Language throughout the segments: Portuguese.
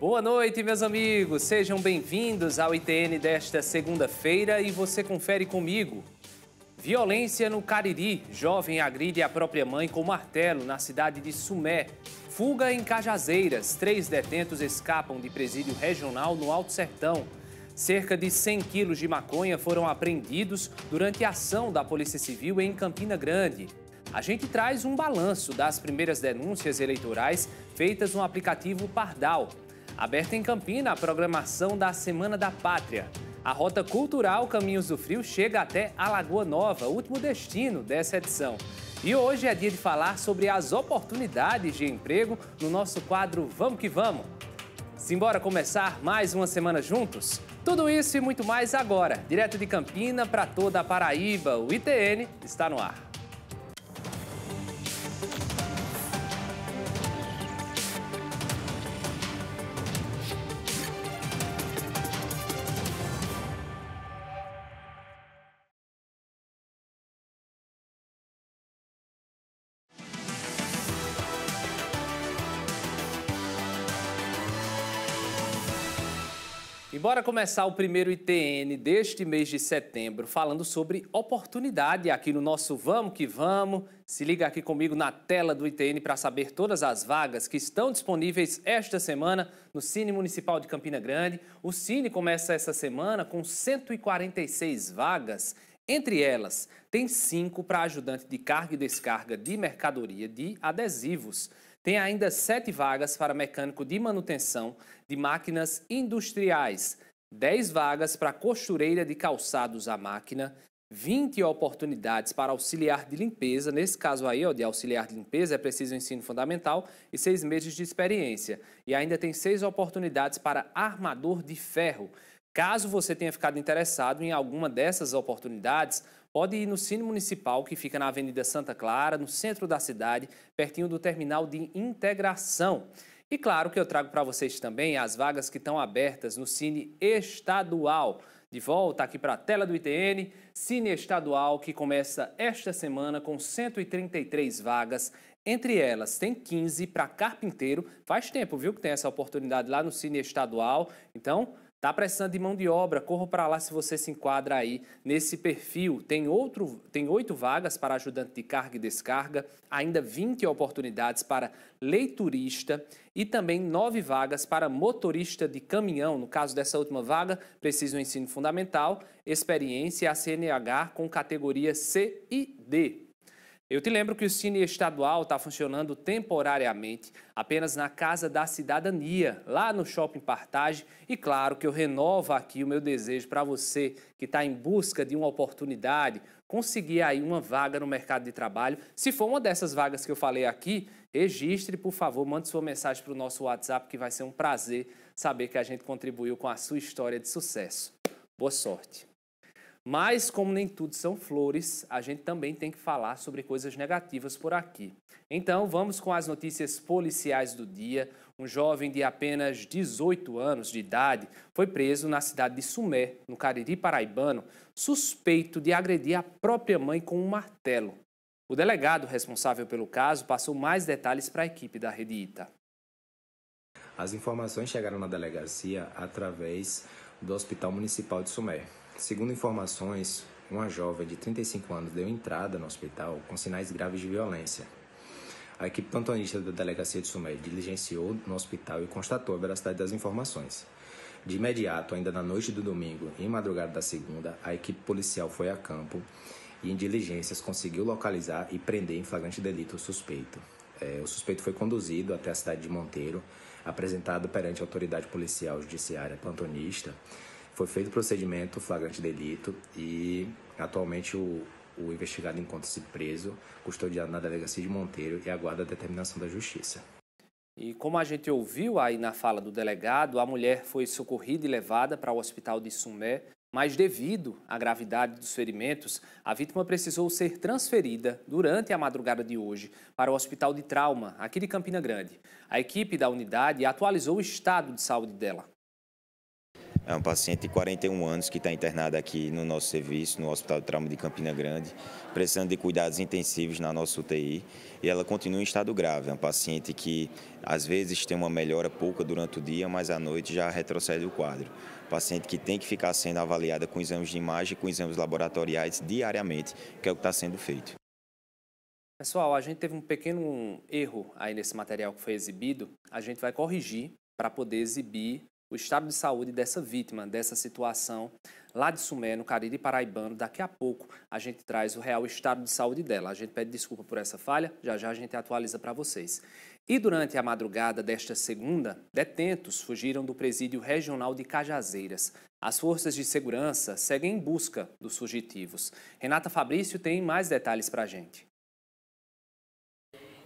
Boa noite, meus amigos. Sejam bem-vindos ao ITN desta segunda-feira e você confere comigo. Violência no Cariri. Jovem agride a própria mãe com martelo na cidade de Sumé. Fuga em Cajazeiras. Três detentos escapam de presídio regional no Alto Sertão. Cerca de 100 quilos de maconha foram apreendidos durante a ação da Polícia Civil em Campina Grande. A gente traz um balanço das primeiras denúncias eleitorais feitas no aplicativo Pardal. Aberta em Campina a programação da Semana da Pátria. A rota cultural Caminhos do Frio chega até a Lagoa Nova, último destino dessa edição. E hoje é dia de falar sobre as oportunidades de emprego no nosso quadro Vamos que Vamos. Simbora começar mais uma semana juntos? Tudo isso e muito mais agora, direto de Campina para toda a Paraíba, o ITN está no ar. E bora começar o primeiro ITN deste mês de setembro falando sobre oportunidade aqui no nosso Vamos que Vamos. Se liga aqui comigo na tela do ITN para saber todas as vagas que estão disponíveis esta semana no Cine Municipal de Campina Grande. O Cine começa essa semana com 146 vagas. Entre elas, tem cinco para ajudante de carga e descarga de mercadoria de adesivos. Tem ainda sete vagas para mecânico de manutenção de máquinas industriais, dez vagas para costureira de calçados à máquina, 20 oportunidades para auxiliar de limpeza. Nesse caso aí, ó, de auxiliar de limpeza, é preciso um ensino fundamental e seis meses de experiência. E ainda tem seis oportunidades para armador de ferro. Caso você tenha ficado interessado em alguma dessas oportunidades, pode ir no Cine Municipal, que fica na Avenida Santa Clara, no centro da cidade, pertinho do terminal de integração. E claro que eu trago para vocês também as vagas que estão abertas no Cine Estadual. De volta aqui para a tela do ITN, Cine Estadual que começa esta semana com 133 vagas. Entre elas, tem 15 para carpinteiro. Faz tempo, viu, que tem essa oportunidade lá no Cine Estadual. Então, Está precisando de mão de obra, corra para lá se você se enquadra aí nesse perfil. Tem outro, tem oito vagas para ajudante de carga e descarga, ainda 20 oportunidades para leiturista e também nove vagas para motorista de caminhão. No caso dessa última vaga, precisa um ensino fundamental, experiência e a CNH com categoria C e D. Eu te lembro que o Cine Estadual está funcionando temporariamente apenas na Casa da Cidadania, lá no Shopping Partage. E claro que eu renovo aqui o meu desejo para você que está em busca de uma oportunidade, conseguir aí uma vaga no mercado de trabalho. Se for uma dessas vagas que eu falei aqui, registre, por favor, mande sua mensagem para o nosso WhatsApp, que vai ser um prazer saber que a gente contribuiu com a sua história de sucesso. Boa sorte! Mas, como nem tudo são flores, a gente também tem que falar sobre coisas negativas por aqui. Então, vamos com as notícias policiais do dia. Um jovem de apenas 18 anos de idade foi preso na cidade de Sumé, no Cariri Paraibano, suspeito de agredir a própria mãe com um martelo. O delegado responsável pelo caso passou mais detalhes para a equipe da Rede Ita. As informações chegaram na delegacia através do Hospital Municipal de Sumé. Segundo informações, uma jovem de 35 anos deu entrada no hospital com sinais graves de violência. A equipe plantonista da Delegacia de Sumé diligenciou no hospital e constatou a veracidade das informações. De imediato, ainda na noite do domingo e madrugada da segunda, a equipe policial foi a campo e, em diligências, conseguiu localizar e prender em flagrante delito o suspeito. É, o suspeito foi conduzido até a cidade de Monteiro, apresentado perante a autoridade policial judiciária plantonista foi feito o procedimento flagrante delito e atualmente o, o investigado encontra-se preso, custodiado na delegacia de Monteiro e aguarda a determinação da justiça. E como a gente ouviu aí na fala do delegado, a mulher foi socorrida e levada para o hospital de Sumé, mas devido à gravidade dos ferimentos, a vítima precisou ser transferida durante a madrugada de hoje para o hospital de trauma aqui de Campina Grande. A equipe da unidade atualizou o estado de saúde dela. É um paciente de 41 anos que está internado aqui no nosso serviço, no Hospital de Trauma de Campina Grande, precisando de cuidados intensivos na nossa UTI. E ela continua em estado grave. É um paciente que, às vezes, tem uma melhora pouca durante o dia, mas à noite já retrocede o quadro. Paciente que tem que ficar sendo avaliada com exames de imagem, com exames laboratoriais diariamente, que é o que está sendo feito. Pessoal, a gente teve um pequeno erro aí nesse material que foi exibido. A gente vai corrigir para poder exibir o estado de saúde dessa vítima, dessa situação lá de Sumé, no Cariri Paraibano. Daqui a pouco a gente traz o real estado de saúde dela. A gente pede desculpa por essa falha, já já a gente atualiza para vocês. E durante a madrugada desta segunda, detentos fugiram do presídio regional de Cajazeiras. As forças de segurança seguem em busca dos fugitivos. Renata Fabrício tem mais detalhes para a gente.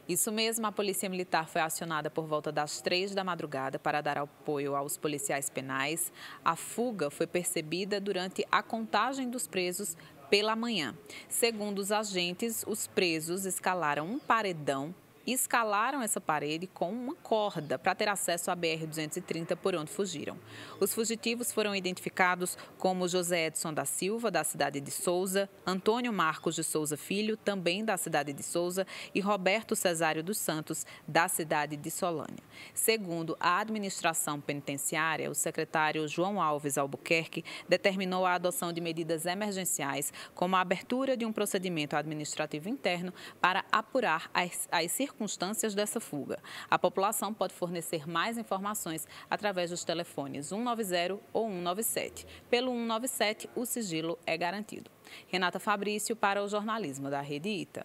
Isso mesmo, a Polícia Militar foi acionada por volta das três da madrugada para dar apoio aos policiais penais. A fuga foi percebida durante a contagem dos presos pela manhã. Segundo os agentes, os presos escalaram um paredão escalaram essa parede com uma corda para ter acesso à BR-230, por onde fugiram. Os fugitivos foram identificados como José Edson da Silva, da cidade de Souza, Antônio Marcos de Souza Filho, também da cidade de Souza, e Roberto Cesário dos Santos, da cidade de Solânia. Segundo a administração penitenciária, o secretário João Alves Albuquerque determinou a adoção de medidas emergenciais, como a abertura de um procedimento administrativo interno para apurar as, as circunstâncias circunstâncias dessa fuga. A população pode fornecer mais informações através dos telefones 190 ou 197. Pelo 197, o sigilo é garantido. Renata Fabrício para o jornalismo da Rede Ita.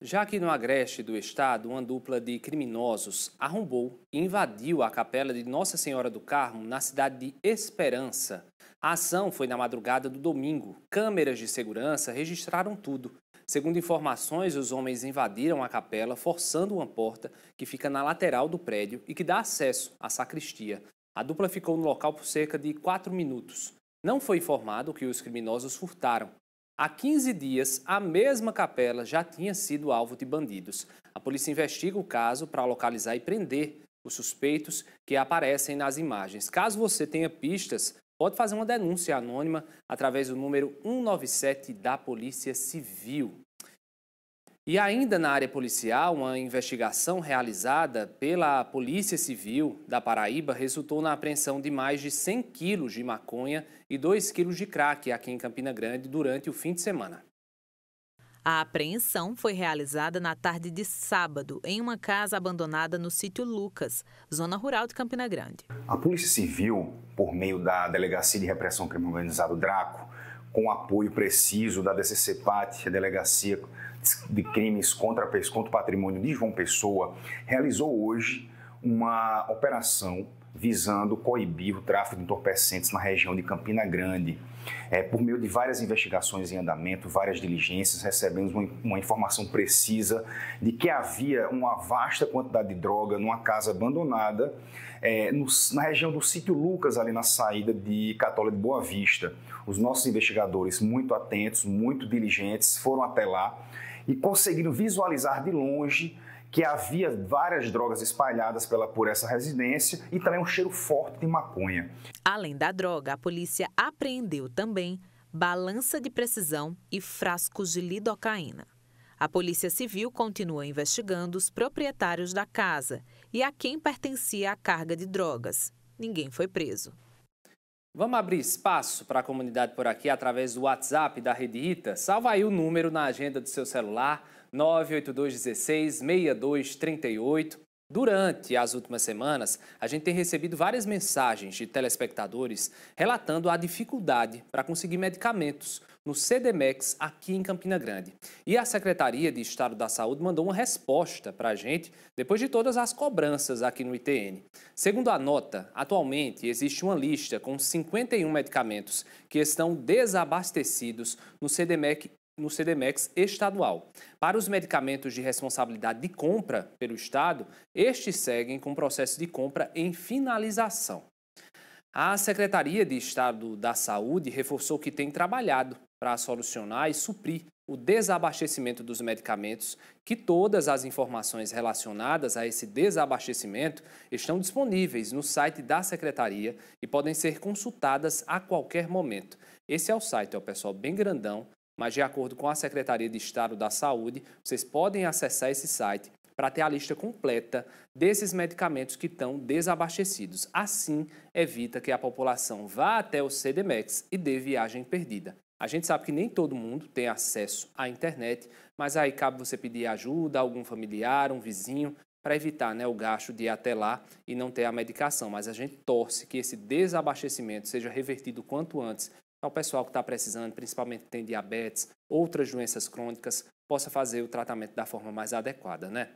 Já que no agreste do estado, uma dupla de criminosos arrombou e invadiu a capela de Nossa Senhora do Carmo na cidade de Esperança. A ação foi na madrugada do domingo. Câmeras de segurança registraram tudo. Segundo informações, os homens invadiram a capela, forçando uma porta que fica na lateral do prédio e que dá acesso à sacristia. A dupla ficou no local por cerca de quatro minutos. Não foi informado que os criminosos furtaram. Há 15 dias, a mesma capela já tinha sido alvo de bandidos. A polícia investiga o caso para localizar e prender os suspeitos que aparecem nas imagens. Caso você tenha pistas pode fazer uma denúncia anônima através do número 197 da Polícia Civil. E ainda na área policial, uma investigação realizada pela Polícia Civil da Paraíba resultou na apreensão de mais de 100 quilos de maconha e 2 quilos de crack aqui em Campina Grande durante o fim de semana. A apreensão foi realizada na tarde de sábado, em uma casa abandonada no sítio Lucas, zona rural de Campina Grande. A Polícia Civil, por meio da Delegacia de Repressão ao Crime Organizado Draco, com apoio preciso da DCCPAT, a Delegacia de Crimes contra, contra o Patrimônio de João Pessoa, realizou hoje uma operação visando coibir o tráfico de entorpecentes na região de Campina Grande. É, por meio de várias investigações em andamento, várias diligências, recebemos uma, uma informação precisa de que havia uma vasta quantidade de droga numa casa abandonada é, no, na região do sítio Lucas, ali na saída de Católica de Boa Vista. Os nossos investigadores, muito atentos, muito diligentes, foram até lá e conseguiram visualizar de longe que havia várias drogas espalhadas pela, por essa residência e também um cheiro forte de maconha. Além da droga, a polícia apreendeu também balança de precisão e frascos de lidocaína. A Polícia Civil continua investigando os proprietários da casa e a quem pertencia a carga de drogas. Ninguém foi preso. Vamos abrir espaço para a comunidade por aqui através do WhatsApp da Rede Ita. Salva aí o número na agenda do seu celular 982166238. Durante as últimas semanas, a gente tem recebido várias mensagens de telespectadores relatando a dificuldade para conseguir medicamentos no CDMEX aqui em Campina Grande. E a Secretaria de Estado da Saúde mandou uma resposta para a gente depois de todas as cobranças aqui no ITN. Segundo a nota, atualmente existe uma lista com 51 medicamentos que estão desabastecidos no CDMEC no CDMEX estadual. Para os medicamentos de responsabilidade de compra pelo Estado, estes seguem com processo de compra em finalização. A Secretaria de Estado da Saúde reforçou que tem trabalhado para solucionar e suprir o desabastecimento dos medicamentos, que todas as informações relacionadas a esse desabastecimento estão disponíveis no site da Secretaria e podem ser consultadas a qualquer momento. Esse é o site, é o pessoal, bem grandão, mas de acordo com a Secretaria de Estado da Saúde, vocês podem acessar esse site para ter a lista completa desses medicamentos que estão desabastecidos. Assim, evita que a população vá até o CDMEX e dê viagem perdida. A gente sabe que nem todo mundo tem acesso à internet, mas aí cabe você pedir ajuda a algum familiar, um vizinho, para evitar né, o gasto de ir até lá e não ter a medicação. Mas a gente torce que esse desabastecimento seja revertido quanto antes ao pessoal que está precisando, principalmente que tem diabetes, outras doenças crônicas, possa fazer o tratamento da forma mais adequada, né?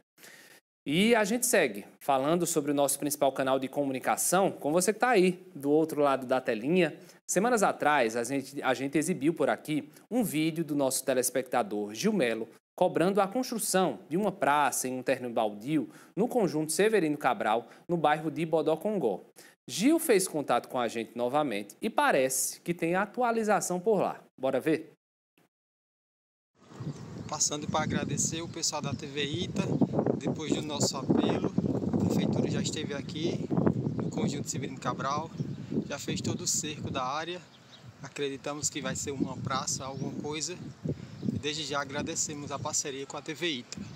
E a gente segue falando sobre o nosso principal canal de comunicação com você que está aí do outro lado da telinha. Semanas atrás, a gente, a gente exibiu por aqui um vídeo do nosso telespectador Gil Melo cobrando a construção de uma praça em um terreno baldio no conjunto Severino Cabral, no bairro de Bodó Congó. Gil fez contato com a gente novamente e parece que tem atualização por lá. Bora ver? Passando para agradecer o pessoal da TV Ita, depois do nosso apelo, a prefeitura já esteve aqui no conjunto Severino Cabral, já fez todo o cerco da área. Acreditamos que vai ser uma praça, alguma coisa. Desde já agradecemos a parceria com a TV Ita.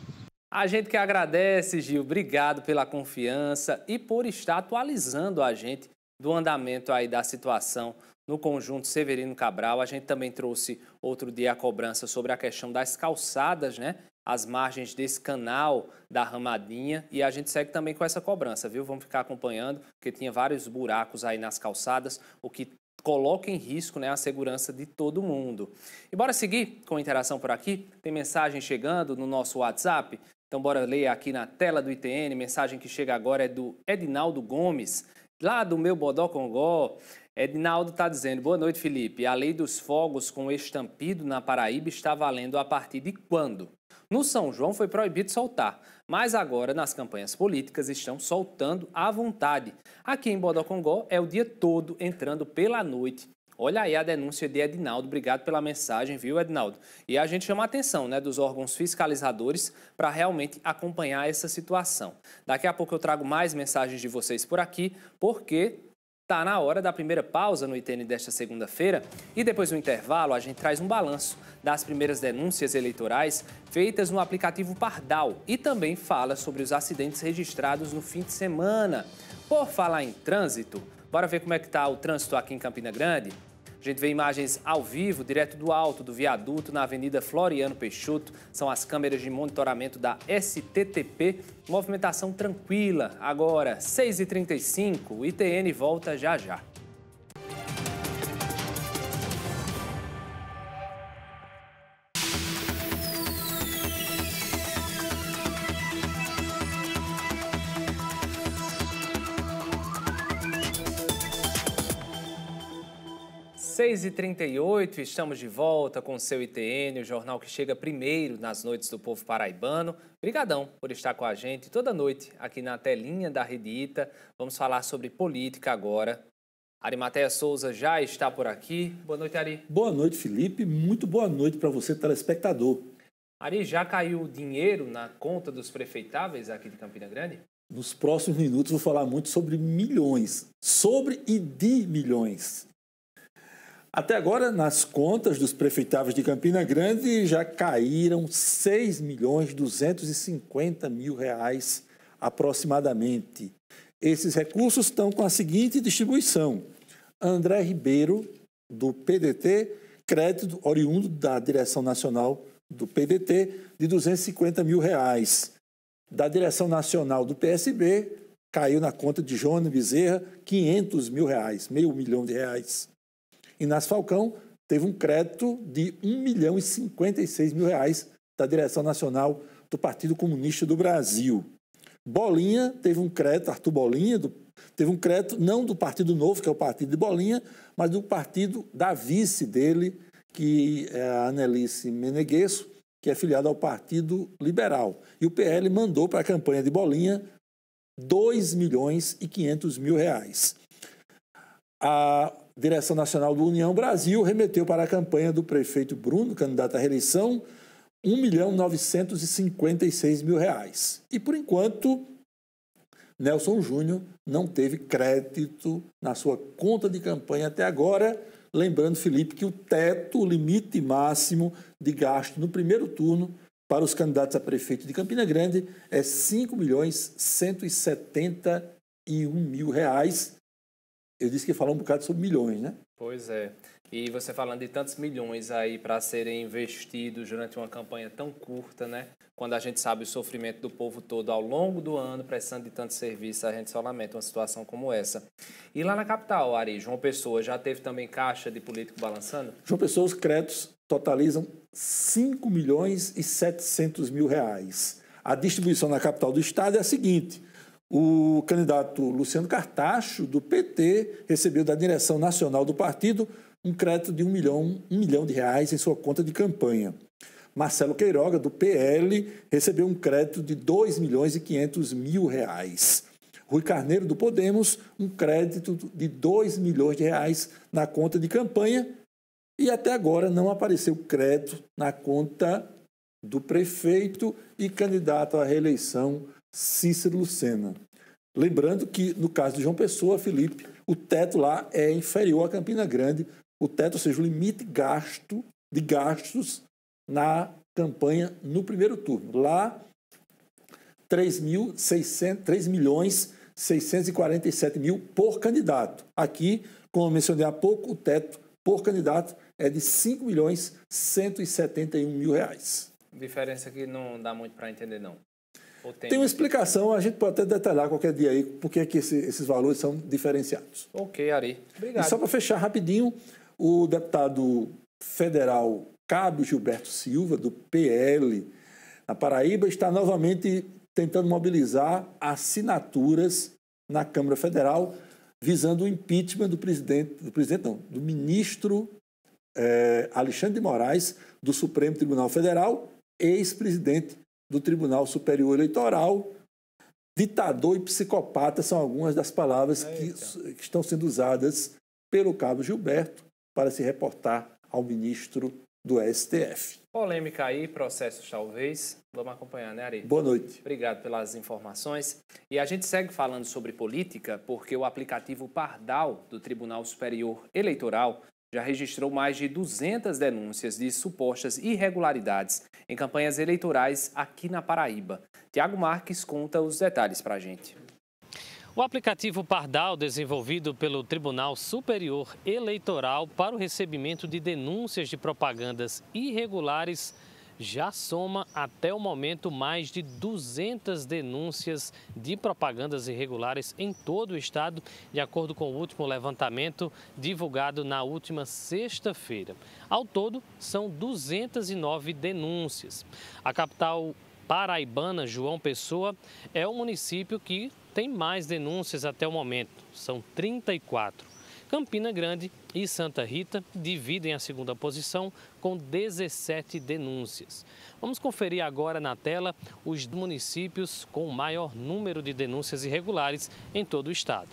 A gente que agradece, Gil, obrigado pela confiança e por estar atualizando a gente do andamento aí da situação no conjunto Severino Cabral. A gente também trouxe outro dia a cobrança sobre a questão das calçadas, né? As margens desse canal da Ramadinha e a gente segue também com essa cobrança, viu? Vamos ficar acompanhando, porque tinha vários buracos aí nas calçadas, o que coloca em risco né, a segurança de todo mundo. E bora seguir com a interação por aqui? Tem mensagem chegando no nosso WhatsApp? Então, bora ler aqui na tela do ITN. Mensagem que chega agora é do Edinaldo Gomes, lá do meu Bodó Congó. Edinaldo está dizendo: Boa noite, Felipe. A lei dos fogos com estampido na Paraíba está valendo a partir de quando? No São João foi proibido soltar, mas agora nas campanhas políticas estão soltando à vontade. Aqui em Congó é o dia todo entrando pela noite Olha aí a denúncia de Edinaldo. Obrigado pela mensagem, viu, Edinaldo? E a gente chama a atenção né, dos órgãos fiscalizadores para realmente acompanhar essa situação. Daqui a pouco eu trago mais mensagens de vocês por aqui, porque Está na hora da primeira pausa no ITN desta segunda-feira e depois do intervalo a gente traz um balanço das primeiras denúncias eleitorais feitas no aplicativo Pardal e também fala sobre os acidentes registrados no fim de semana. Por falar em trânsito, bora ver como é que está o trânsito aqui em Campina Grande? A gente vê imagens ao vivo, direto do alto do viaduto, na Avenida Floriano Peixoto. São as câmeras de monitoramento da STTP. Movimentação tranquila. Agora, 6h35, o ITN volta já já. 6h38, estamos de volta com o seu ITN, o jornal que chega primeiro nas noites do povo paraibano. Obrigadão por estar com a gente toda noite aqui na telinha da Rede Ita. Vamos falar sobre política agora. Arimateia Souza já está por aqui. Boa noite, Ari. Boa noite, Felipe. Muito boa noite para você, telespectador. Ari, já caiu dinheiro na conta dos prefeitáveis aqui de Campina Grande? Nos próximos minutos vou falar muito sobre milhões, sobre e de milhões. Até agora, nas contas dos prefeitáveis de Campina Grande, já caíram 6 milhões 250 mil reais aproximadamente. Esses recursos estão com a seguinte distribuição. André Ribeiro, do PDT, crédito oriundo da Direção Nacional do PDT, de 250 mil reais. Da Direção Nacional do PSB, caiu na conta de Joana Bezerra 500 mil reais, meio milhão de reais. Inácio Falcão teve um crédito de 1 milhão e 56 mil reais da direção nacional do Partido Comunista do Brasil. Bolinha teve um crédito, Arthur Bolinha, do, teve um crédito não do Partido Novo, que é o partido de Bolinha, mas do partido da vice dele, que é a Anelice Meneguesso, que é filiada ao Partido Liberal. E o PL mandou para a campanha de Bolinha 2 milhões e 500 mil reais. A, Direção Nacional do União Brasil remeteu para a campanha do prefeito Bruno, candidato à reeleição, R$ 1.956.000. E, por enquanto, Nelson Júnior não teve crédito na sua conta de campanha até agora. Lembrando, Felipe, que o teto, o limite máximo de gasto no primeiro turno para os candidatos a prefeito de Campina Grande é R$ 5.171.000 eu disse que falar um bocado sobre milhões, né? Pois é. E você falando de tantos milhões aí para serem investidos durante uma campanha tão curta, né? Quando a gente sabe o sofrimento do povo todo ao longo do ano, precisando de tanto serviço, a gente só lamenta uma situação como essa. E lá na capital, Ari, João Pessoa, já teve também caixa de político balançando? João Pessoa, os créditos totalizam 5 milhões e 700 mil reais. A distribuição na capital do estado é a seguinte: o candidato Luciano Cartacho, do PT, recebeu da direção nacional do partido um crédito de um milhão, um milhão de reais em sua conta de campanha. Marcelo Queiroga, do PL, recebeu um crédito de 2 milhões e 500 mil reais. Rui Carneiro, do Podemos, um crédito de 2 milhões de reais na conta de campanha e até agora não apareceu crédito na conta do prefeito e candidato à reeleição Cícero Lucena. Lembrando que, no caso de João Pessoa, Felipe, o teto lá é inferior a Campina Grande, o teto, ou seja, o limite gasto de gastos na campanha no primeiro turno. Lá, 3, 3 milhões 647 mil por candidato. Aqui, como eu mencionei há pouco, o teto por candidato é de 5 milhões 171 mil reais. Diferença que não dá muito para entender, não. Tem... tem... uma explicação, a gente pode até detalhar qualquer dia aí por que esse, esses valores são diferenciados. Ok, Ari. Obrigado. E só para fechar rapidinho, o deputado federal Cabo Gilberto Silva, do PL, na Paraíba, está novamente tentando mobilizar assinaturas na Câmara Federal visando o impeachment do presidente, do presidente não, do ministro eh, Alexandre de Moraes do Supremo Tribunal Federal, ex-presidente do Tribunal Superior Eleitoral. Ditador e psicopata são algumas das palavras que, que, estão sendo usadas pelo Carlos Gilberto para se reportar ao ministro do STF. Polêmica aí, processos talvez. Vamos acompanhar, né, Ari? Boa noite. Obrigado pelas informações. E a gente segue falando sobre política, porque o aplicativo Pardal do Tribunal Superior Eleitoral já registrou mais de 200 denúncias de supostas irregularidades em campanhas eleitorais aqui na Paraíba. Tiago Marques conta os detalhes para a gente. O aplicativo Pardal, desenvolvido pelo Tribunal Superior Eleitoral para o recebimento de denúncias de propagandas irregulares, já soma até o momento mais de 200 denúncias de propagandas irregulares em todo o estado, de acordo com o último levantamento divulgado na última sexta-feira. Ao todo, são 209 denúncias. A capital paraibana João Pessoa é o município que tem mais denúncias até o momento, são 34. Campina Grande e Santa Rita dividem a segunda posição com 17 denúncias. Vamos conferir agora na tela os municípios com o maior número de denúncias irregulares em todo o estado.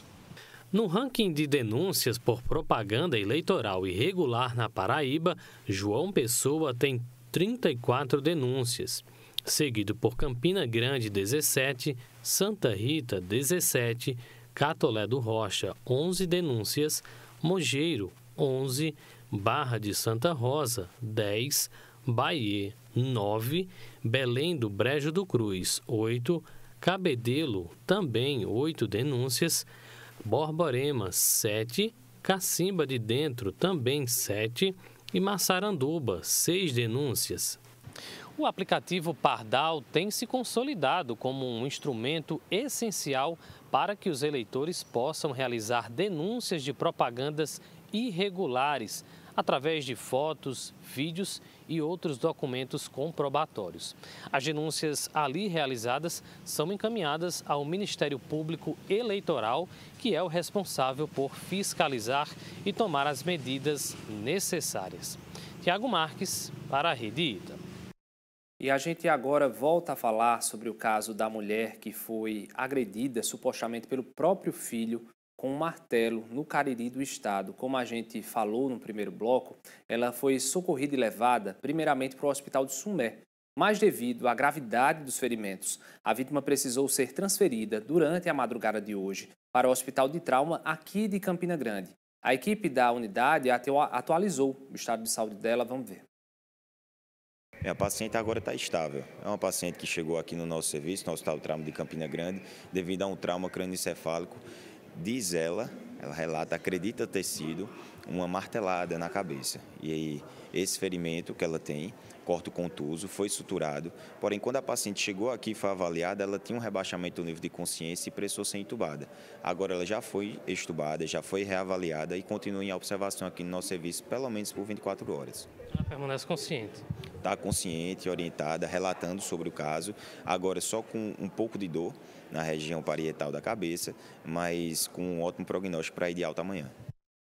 No ranking de denúncias por propaganda eleitoral irregular na Paraíba, João Pessoa tem 34 denúncias, seguido por Campina Grande 17, Santa Rita 17, Catolé do Rocha, 11 denúncias, Mogeiro, 11, Barra de Santa Rosa, 10, Bahia, 9, Belém do Brejo do Cruz, 8, Cabedelo, também 8 denúncias, Borborema, 7, Cacimba de Dentro, também 7, e Massaranduba, 6 denúncias. O aplicativo Pardal tem se consolidado como um instrumento essencial para que os eleitores possam realizar denúncias de propagandas irregulares através de fotos, vídeos e outros documentos comprobatórios. As denúncias ali realizadas são encaminhadas ao Ministério Público Eleitoral, que é o responsável por fiscalizar e tomar as medidas necessárias. Tiago Marques, para a Rede Ita. E a gente agora volta a falar sobre o caso da mulher que foi agredida supostamente pelo próprio filho com um martelo no Cariri do Estado. Como a gente falou no primeiro bloco, ela foi socorrida e levada primeiramente para o Hospital de Sumé, mas devido à gravidade dos ferimentos, a vítima precisou ser transferida durante a madrugada de hoje para o Hospital de Trauma aqui de Campina Grande. A equipe da unidade atualizou o estado de saúde dela, vamos ver. Minha é, paciente agora está estável. É uma paciente que chegou aqui no nosso serviço, nosso hospital trauma de Campina Grande, devido a um trauma crânioencefálico. Diz ela, ela relata, acredita ter sido uma martelada na cabeça. E aí, esse ferimento que ela tem corte contuso, foi suturado. Porém, quando a paciente chegou aqui e foi avaliada, ela tinha um rebaixamento do nível de consciência e precisou ser entubada. Agora ela já foi estubada, já foi reavaliada e continua em observação aqui no nosso serviço, pelo menos por 24 horas. Ela permanece consciente? Está consciente, orientada, relatando sobre o caso. Agora só com um pouco de dor na região parietal da cabeça, mas com um ótimo prognóstico para ir de alta amanhã.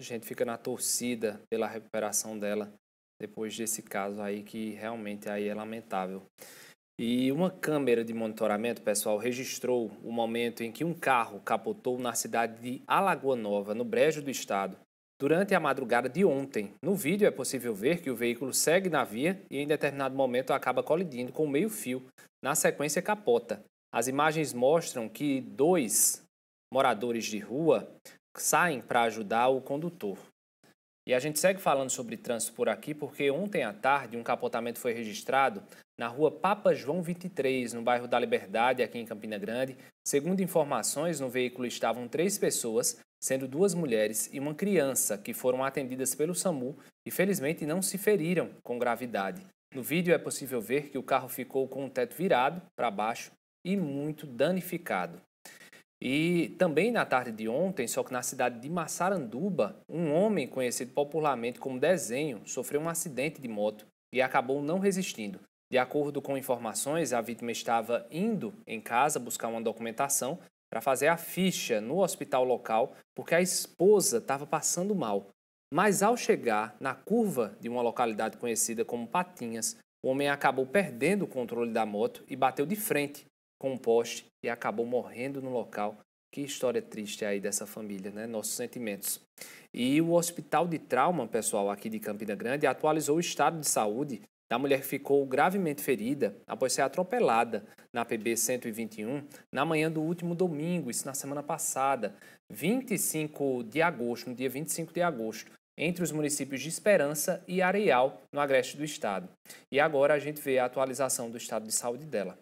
A gente fica na torcida pela recuperação dela depois desse caso aí que realmente aí é lamentável. E uma câmera de monitoramento, pessoal, registrou o momento em que um carro capotou na cidade de Alagoa Nova, no Brejo do Estado, durante a madrugada de ontem. No vídeo é possível ver que o veículo segue na via e em determinado momento acaba colidindo com o meio-fio, na sequência capota. As imagens mostram que dois moradores de rua saem para ajudar o condutor. E a gente segue falando sobre trânsito por aqui porque ontem à tarde um capotamento foi registrado na rua Papa João 23, no bairro da Liberdade, aqui em Campina Grande. Segundo informações, no veículo estavam três pessoas, sendo duas mulheres e uma criança, que foram atendidas pelo SAMU e felizmente não se feriram com gravidade. No vídeo é possível ver que o carro ficou com o teto virado para baixo e muito danificado. E também na tarde de ontem, só que na cidade de Massaranduba, um homem conhecido popularmente como Desenho sofreu um acidente de moto e acabou não resistindo. De acordo com informações, a vítima estava indo em casa buscar uma documentação para fazer a ficha no hospital local porque a esposa estava passando mal. Mas ao chegar na curva de uma localidade conhecida como Patinhas, o homem acabou perdendo o controle da moto e bateu de frente com um poste e acabou morrendo no local. Que história triste aí dessa família, né? Nossos sentimentos. E o Hospital de Trauma, pessoal, aqui de Campina Grande, atualizou o estado de saúde da mulher que ficou gravemente ferida após ser atropelada na PB 121 na manhã do último domingo, isso na semana passada, 25 de agosto, no dia 25 de agosto, entre os municípios de Esperança e Areal, no agreste do estado. E agora a gente vê a atualização do estado de saúde dela.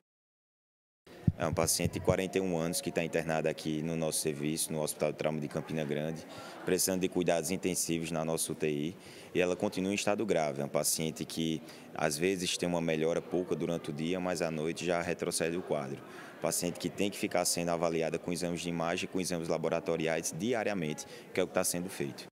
É um paciente de 41 anos que está internado aqui no nosso serviço, no Hospital de Trauma de Campina Grande, precisando de cuidados intensivos na nossa UTI e ela continua em estado grave. É um paciente que às vezes tem uma melhora pouca durante o dia, mas à noite já retrocede o quadro. Paciente que tem que ficar sendo avaliada com exames de imagem, com exames laboratoriais diariamente, que é o que está sendo feito.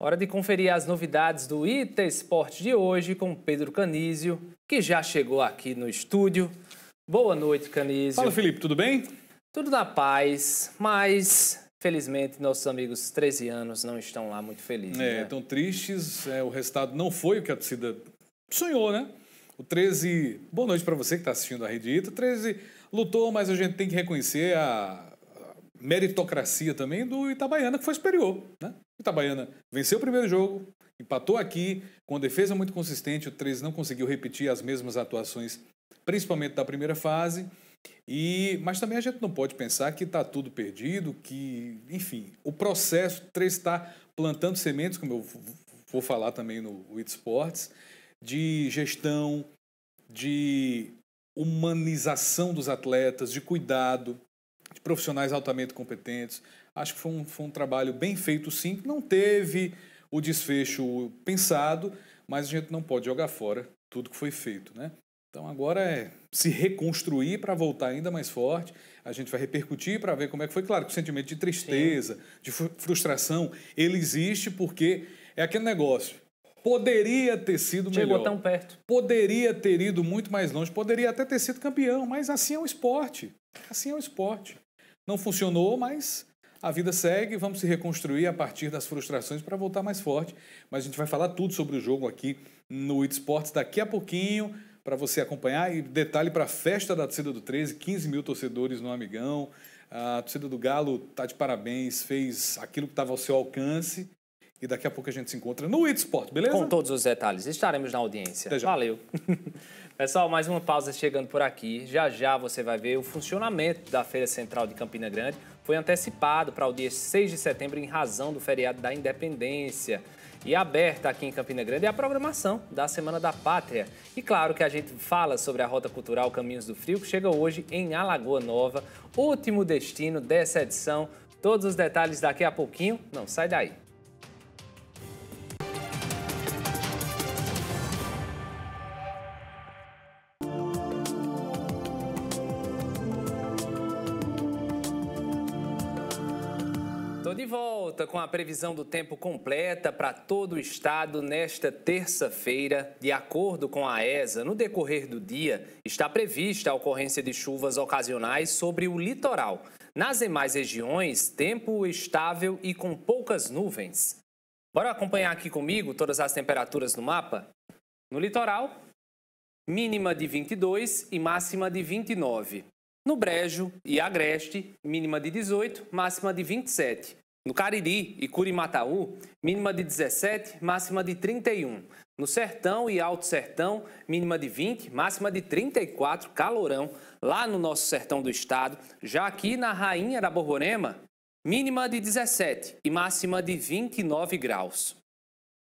Hora de conferir as novidades do Ita Esporte de hoje com Pedro Canísio, que já chegou aqui no estúdio. Boa noite, Canísio. Fala, Felipe, tudo bem? Tudo na paz, mas Felizmente, nossos amigos 13 anos não estão lá muito felizes. É, estão né? tristes. É, o resultado não foi o que a torcida sonhou, né? O 13. Boa noite para você que está assistindo a Rede Ita. O 13 lutou, mas a gente tem que reconhecer a meritocracia também do Itabaiana, que foi superior, né? Itabaiana venceu o primeiro jogo, empatou aqui, com a defesa muito consistente, o 3 não conseguiu repetir as mesmas atuações, principalmente da primeira fase. E, mas também a gente não pode pensar que está tudo perdido, que, enfim, o processo 3 está plantando sementes, como eu vou falar também no It Sports, de gestão, de humanização dos atletas, de cuidado, de profissionais altamente competentes, Acho que foi um, foi um trabalho bem feito, sim. Não teve o desfecho pensado, mas a gente não pode jogar fora tudo que foi feito, né? Então agora é se reconstruir para voltar ainda mais forte. A gente vai repercutir para ver como é que foi. Claro que o sentimento de tristeza, Sim. de frustração, ele existe porque é aquele negócio. Poderia ter sido Chegou melhor. Chegou tão perto. Poderia ter ido muito mais longe. Poderia até ter sido campeão, mas assim é o esporte. Assim é o esporte. Não funcionou, mas a vida segue, vamos se reconstruir a partir das frustrações para voltar mais forte. Mas a gente vai falar tudo sobre o jogo aqui no It Sports daqui a pouquinho para você acompanhar. E detalhe para a festa da torcida do 13, 15 mil torcedores no Amigão. A torcida do Galo tá de parabéns, fez aquilo que estava ao seu alcance. E daqui a pouco a gente se encontra no It Sport, beleza? Com todos os detalhes. Estaremos na audiência. Valeu. Pessoal, mais uma pausa chegando por aqui. Já já você vai ver o funcionamento da Feira Central de Campina Grande foi antecipado para o dia 6 de setembro em razão do feriado da Independência. E aberta aqui em Campina Grande é a programação da Semana da Pátria. E claro que a gente fala sobre a Rota Cultural Caminhos do Frio, que chega hoje em Alagoa Nova, último destino dessa edição. Todos os detalhes daqui a pouquinho, não sai daí. volta com a previsão do tempo completa para todo o estado nesta terça-feira. De acordo com a ESA, no decorrer do dia, está prevista a ocorrência de chuvas ocasionais sobre o litoral. Nas demais regiões, tempo estável e com poucas nuvens. Bora acompanhar aqui comigo todas as temperaturas no mapa? No litoral, mínima de 22 e máxima de 29. No Brejo e Agreste, mínima de 18, máxima de 27. No Cariri e Curimataú, mínima de 17, máxima de 31. No Sertão e Alto Sertão, mínima de 20, máxima de 34, calorão, lá no nosso sertão do estado. Já aqui na Rainha da Borborema, mínima de 17 e máxima de 29 graus.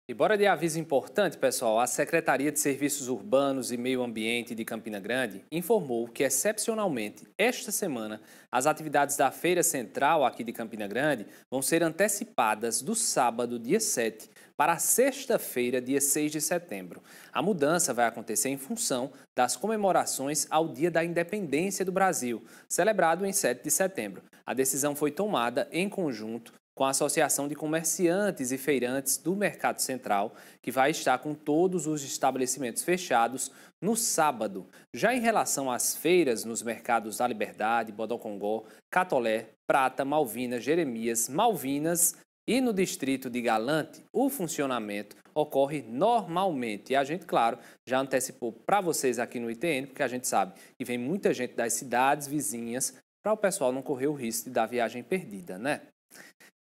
E bora de aviso importante, pessoal. A Secretaria de Serviços Urbanos e Meio Ambiente de Campina Grande informou que, excepcionalmente, esta semana, as atividades da Feira Central aqui de Campina Grande vão ser antecipadas do sábado, dia 7, para sexta-feira, dia 6 de setembro. A mudança vai acontecer em função das comemorações ao Dia da Independência do Brasil, celebrado em 7 de setembro. A decisão foi tomada em conjunto com a Associação de Comerciantes e Feirantes do Mercado Central, que vai estar com todos os estabelecimentos fechados no sábado. Já em relação às feiras nos mercados da Liberdade, Bodocongó, Catolé, Prata, Malvinas, Jeremias, Malvinas, e no distrito de Galante, o funcionamento ocorre normalmente. E a gente, claro, já antecipou para vocês aqui no ITN, porque a gente sabe que vem muita gente das cidades vizinhas para o pessoal não correr o risco de dar viagem perdida, né?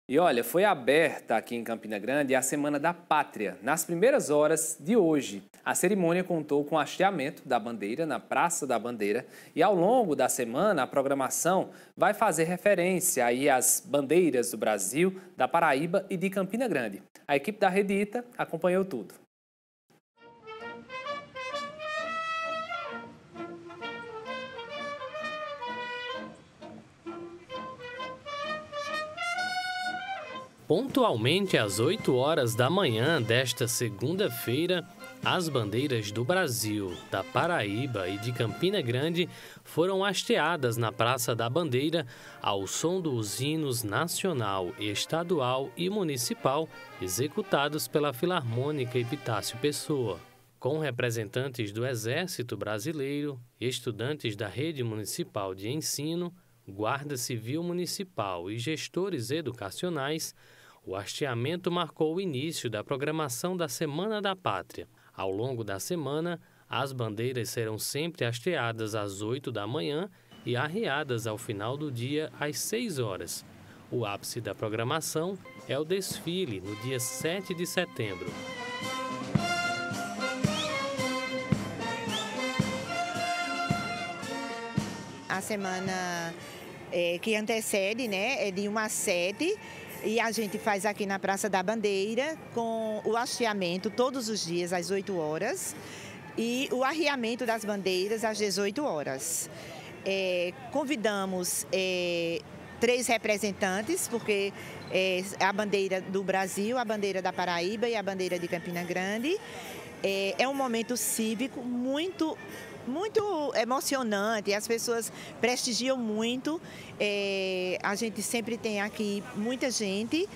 E olha, foi aberta aqui em Campina Grande a Semana da Pátria. Nas primeiras horas de hoje, a cerimônia contou com o hasteamento da bandeira na Praça da Bandeira e ao longo da semana a programação vai fazer referência aí às bandeiras do Brasil, da Paraíba e de Campina Grande. A equipe da Redita acompanhou tudo. Pontualmente às 8 horas da manhã desta segunda-feira, as bandeiras do Brasil, da Paraíba e de Campina Grande foram hasteadas na Praça da Bandeira ao som dos hinos nacional, estadual e municipal executados pela Filarmônica Epitácio Pessoa. Com representantes do Exército Brasileiro, estudantes da Rede Municipal de Ensino, Guarda Civil Municipal e gestores educacionais, o hasteamento marcou o início da programação da Semana da Pátria. Ao longo da semana, as bandeiras serão sempre hasteadas às 8 da manhã e arriadas ao final do dia às 6 horas. O ápice da programação é o desfile no dia 7 de setembro. A semana é, que antecede, né, é de 1 a 7 e a gente faz aqui na Praça da Bandeira, com o hasteamento todos os dias às 8 horas e o arriamento das bandeiras às 18 horas. É, convidamos é, três representantes, porque é, a bandeira do Brasil, a bandeira da Paraíba e a bandeira de Campina Grande. É, é um momento cívico muito muito emocionante, as pessoas prestigiam muito. É, a gente sempre tem aqui muita gente.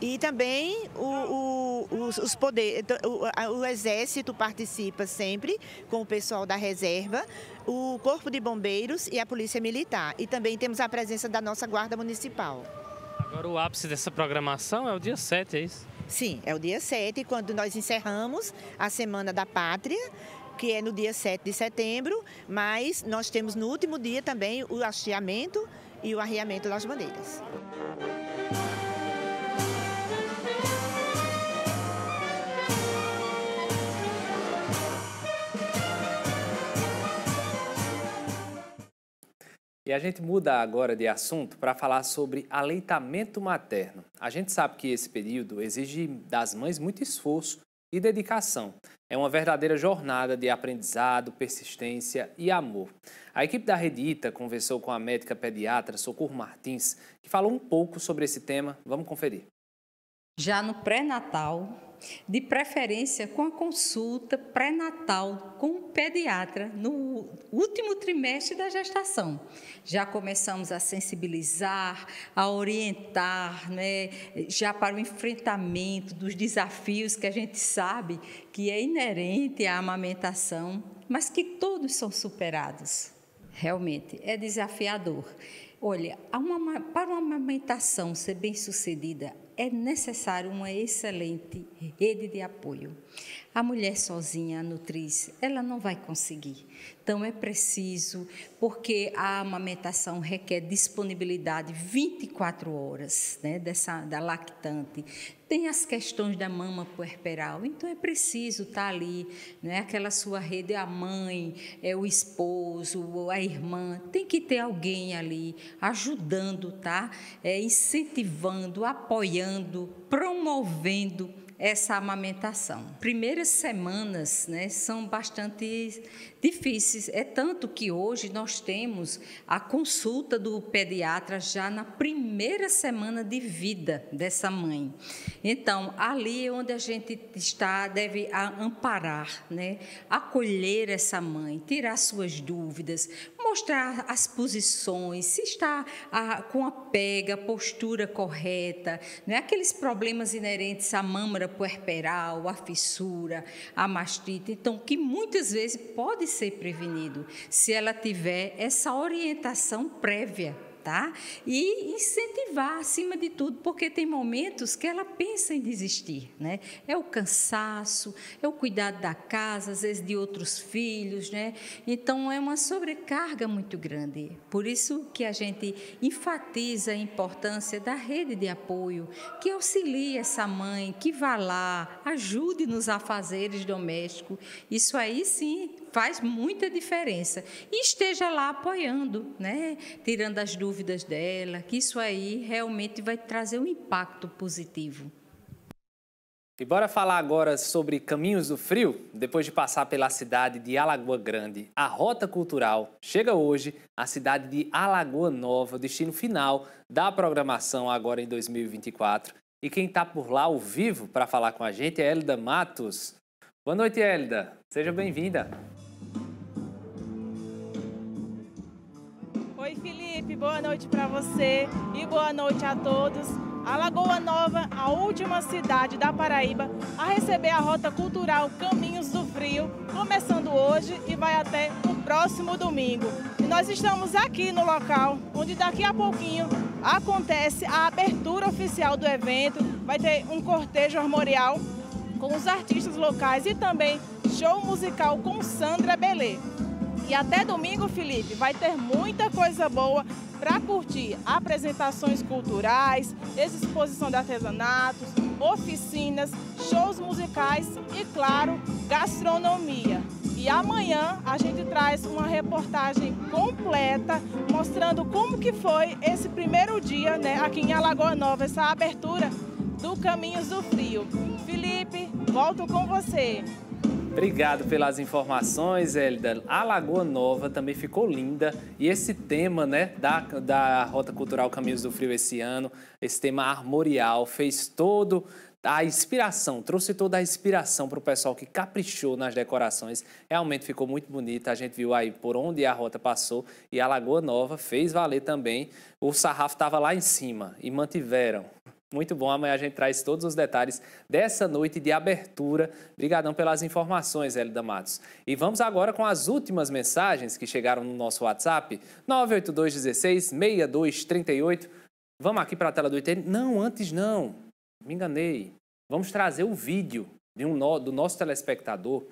E também o, o, os, os poder, então, o, o, Exército participa sempre com o pessoal da reserva, o Corpo de Bombeiros e a Polícia Militar. E também temos a presença da nossa Guarda Municipal. Agora o ápice dessa programação é o dia 7, é isso? Sim, é o dia 7, quando nós encerramos a Semana da Pátria que é no dia 7 de setembro, mas nós temos no último dia também o hasteamento e o arriamento das bandeiras. E a gente muda agora de assunto para falar sobre aleitamento materno. A gente sabe que esse período exige das mães muito esforço e dedicação. É uma verdadeira jornada de aprendizado, persistência e amor. A equipe da Rede Ita conversou com a médica pediatra Socorro Martins, que falou um pouco sobre esse tema. Vamos conferir. Já no pré-natal, de preferência com a consulta pré-natal com o pediatra no último trimestre da gestação. Já começamos a sensibilizar, a orientar, né, já para o enfrentamento dos desafios que a gente sabe que é inerente à amamentação, mas que todos são superados. Realmente é desafiador. Olha, uma, para uma amamentação ser bem sucedida, é necessário uma excelente rede de apoio. A mulher sozinha, a nutriz, ela não vai conseguir. Então é preciso, porque a amamentação requer disponibilidade 24 horas né, dessa, da lactante. Tem as questões da mama puerperal, então é preciso estar tá ali, né, aquela sua rede, a mãe, é o esposo, a irmã, tem que ter alguém ali ajudando, tá? É, incentivando, apoiando, promovendo essa amamentação. Primeiras semanas né, são bastante difíceis. É tanto que hoje nós temos a consulta do pediatra já na primeira semana de vida dessa mãe. Então, ali é onde a gente está, deve amparar, né? acolher essa mãe, tirar suas dúvidas, mostrar as posições, se está a, ah, com a pega, postura correta, né? aqueles problemas inerentes à mâmara puerperal, à fissura, à mastite, então, que muitas vezes pode ser prevenido se ela tiver essa orientação prévia tá? E incentivar acima de tudo, porque tem momentos que ela pensa em desistir, né? É o cansaço, é o cuidado da casa, às vezes de outros filhos, né? Então é uma sobrecarga muito grande. Por isso que a gente enfatiza a importância da rede de apoio, que auxilie essa mãe, que vá lá, ajude nos afazeres domésticos. Isso aí sim faz muita diferença. E esteja lá apoiando, né? Tirando as dúvidas dúvidas dela, que isso aí realmente vai trazer um impacto positivo. E bora falar agora sobre Caminhos do Frio. Depois de passar pela cidade de Alagoa Grande, a Rota Cultural chega hoje à cidade de Alagoa Nova, destino final da programação agora em 2024. E quem está por lá ao vivo para falar com a gente é Elida Matos. Boa noite, Elida. Seja bem-vinda. Boa noite para você e boa noite a todos. A Lagoa Nova, a última cidade da Paraíba a receber a rota cultural Caminhos do Frio, começando hoje e vai até o próximo domingo. E nós estamos aqui no local onde daqui a pouquinho acontece a abertura oficial do evento. Vai ter um cortejo armorial com os artistas locais e também show musical com Sandra Belê. E até domingo, Felipe, vai ter muita coisa boa para curtir. Apresentações culturais, exposição de artesanatos, oficinas, shows musicais e, claro, gastronomia. E amanhã a gente traz uma reportagem completa mostrando como que foi esse primeiro dia né, aqui em Alagoa Nova, essa abertura do Caminhos do Frio. Felipe, volto com você. Obrigado pelas informações, Hélida. A Lagoa Nova também ficou linda. E esse tema né, da, da Rota Cultural Caminhos do Frio esse ano, esse tema armorial, fez todo a inspiração, trouxe toda a inspiração para o pessoal que caprichou nas decorações. Realmente ficou muito bonita. A gente viu aí por onde a rota passou e a Lagoa Nova fez valer também. O sarrafo estava lá em cima e mantiveram muito bom, amanhã a gente traz todos os detalhes dessa noite de abertura. Obrigadão pelas informações, Hélida Matos. E vamos agora com as últimas mensagens que chegaram no nosso WhatsApp, 982166238. Vamos aqui para a tela do ITN. Não, antes não. Me enganei. Vamos trazer o vídeo um no, do nosso telespectador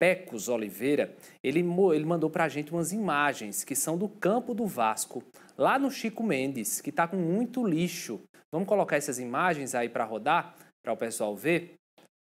Pecos Oliveira, ele, ele mandou para a gente umas imagens que são do campo do Vasco, lá no Chico Mendes, que está com muito lixo. Vamos colocar essas imagens aí para rodar, para o pessoal ver?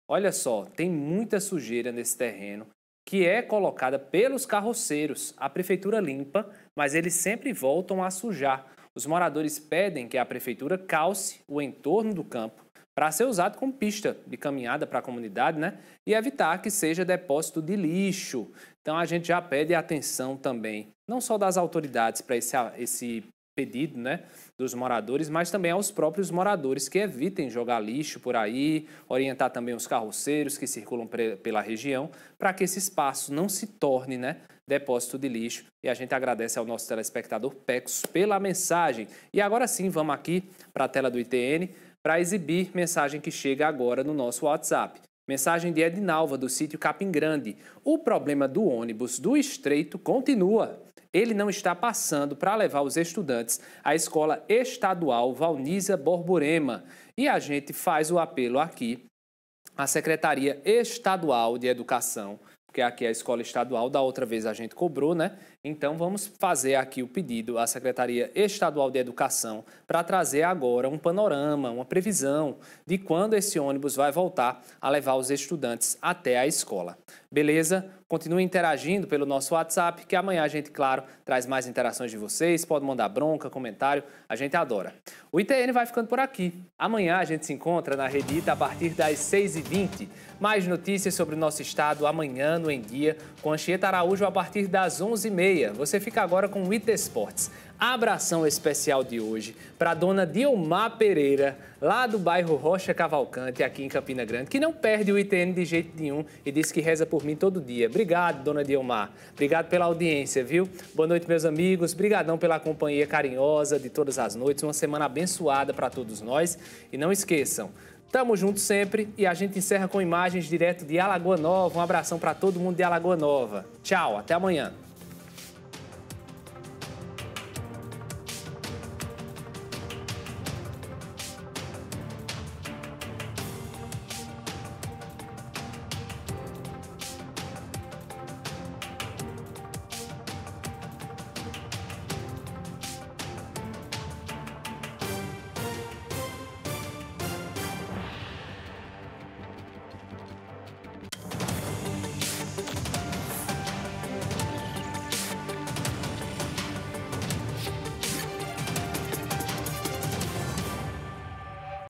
Olha só, tem muita sujeira nesse terreno que é colocada pelos carroceiros. A prefeitura limpa, mas eles sempre voltam a sujar. Os moradores pedem que a prefeitura calce o entorno do campo para ser usado como pista de caminhada para a comunidade, né? E evitar que seja depósito de lixo. Então a gente já pede atenção também, não só das autoridades para esse, esse pedido né, dos moradores, mas também aos próprios moradores que evitem jogar lixo por aí, orientar também os carroceiros que circulam pela região, para que esse espaço não se torne né, depósito de lixo. E a gente agradece ao nosso telespectador Pex pela mensagem. E agora sim, vamos aqui para a tela do ITN para exibir mensagem que chega agora no nosso WhatsApp. Mensagem de Edinalva, do sítio Capim Grande. O problema do ônibus do Estreito continua ele não está passando para levar os estudantes à Escola Estadual Valnísia Borborema. E a gente faz o apelo aqui à Secretaria Estadual de Educação, que aqui é a Escola Estadual, da outra vez a gente cobrou, né? Então, vamos fazer aqui o pedido à Secretaria Estadual de Educação para trazer agora um panorama, uma previsão de quando esse ônibus vai voltar a levar os estudantes até a escola. Beleza? Continue interagindo pelo nosso WhatsApp, que amanhã a gente, claro, traz mais interações de vocês. Pode mandar bronca, comentário, a gente adora. O ITN vai ficando por aqui. Amanhã a gente se encontra na Redita a partir das 6h20. Mais notícias sobre o nosso estado amanhã no Em Dia, com Anchieta Araújo a partir das 11h30 meia, você fica agora com o IT Esportes. Abração especial de hoje para dona Dilma Pereira, lá do bairro Rocha Cavalcante, aqui em Campina Grande, que não perde o ITN de jeito nenhum e diz que reza por mim todo dia. Obrigado, dona Dilma. Obrigado pela audiência, viu? Boa noite, meus amigos. Obrigadão pela companhia carinhosa de todas as noites. Uma semana abençoada para todos nós. E não esqueçam, Tamo junto sempre e a gente encerra com imagens direto de Alagoa Nova. Um abração para todo mundo de Alagoa Nova. Tchau, até amanhã.